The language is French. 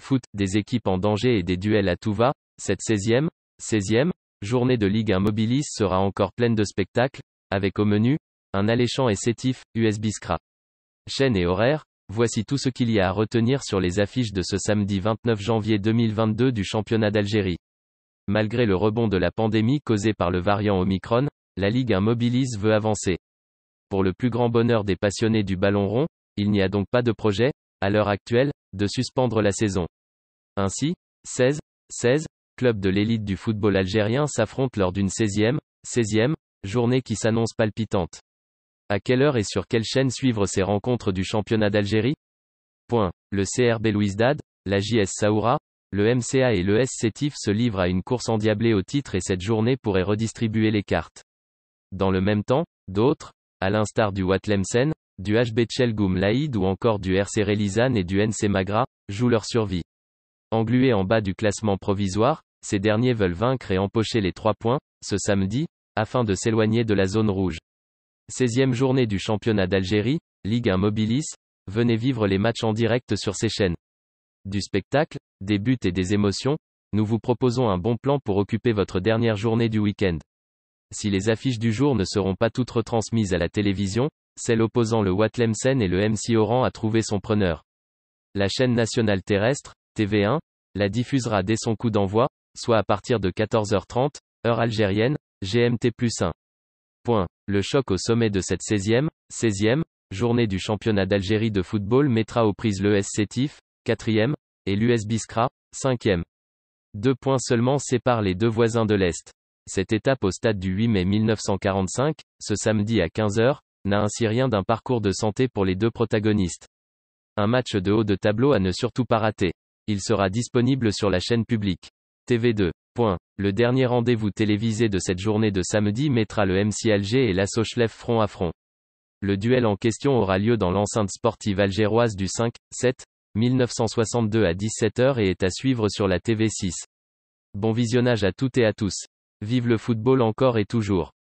foot, des équipes en danger et des duels à tout va, cette 16e, 16e, journée de Ligue 1 sera encore pleine de spectacles, avec au menu, un alléchant et sétif, US Biskra. Chaîne et horaire, voici tout ce qu'il y a à retenir sur les affiches de ce samedi 29 janvier 2022 du championnat d'Algérie. Malgré le rebond de la pandémie causée par le variant Omicron, la Ligue 1 veut avancer. Pour le plus grand bonheur des passionnés du ballon rond, il n'y a donc pas de projet, à l'heure actuelle, de suspendre la saison. Ainsi, 16, 16 clubs de l'élite du football algérien s'affrontent lors d'une 16e, 16e journée qui s'annonce palpitante. À quelle heure et sur quelle chaîne suivre ces rencontres du championnat d'Algérie Point. Le CRB Louisdad, la JS Saoura, le MCA et le sctif se livrent à une course endiablée au titre et cette journée pourrait redistribuer les cartes. Dans le même temps, d'autres, à l'instar du Watlemsen, du HB Chelgum Laïd ou encore du RC Relizane et du NC Magra, jouent leur survie. Englués en bas du classement provisoire, ces derniers veulent vaincre et empocher les trois points, ce samedi, afin de s'éloigner de la zone rouge. 16e journée du championnat d'Algérie, Ligue 1 Mobilis, venez vivre les matchs en direct sur ces chaînes. Du spectacle, des buts et des émotions, nous vous proposons un bon plan pour occuper votre dernière journée du week-end. Si les affiches du jour ne seront pas toutes retransmises à la télévision, celle opposant le Watlemsen et le MC Oran a trouvé son preneur. La chaîne nationale terrestre, TV1, la diffusera dès son coup d'envoi, soit à partir de 14h30, heure algérienne, GMT plus 1. Point. Le choc au sommet de cette 16e, 16e, journée du championnat d'Algérie de football mettra aux prises le Sétif, 4e, et l'US Biskra, 5e. Deux points seulement séparent les deux voisins de l'Est. Cette étape au stade du 8 mai 1945, ce samedi à 15h, n'a ainsi rien d'un parcours de santé pour les deux protagonistes. Un match de haut de tableau à ne surtout pas rater. Il sera disponible sur la chaîne publique. TV2. Le dernier rendez-vous télévisé de cette journée de samedi mettra le MC Alger et l'Asso front à front. Le duel en question aura lieu dans l'enceinte sportive algéroise du 5, 7, 1962 à 17h et est à suivre sur la TV6. Bon visionnage à toutes et à tous. Vive le football encore et toujours.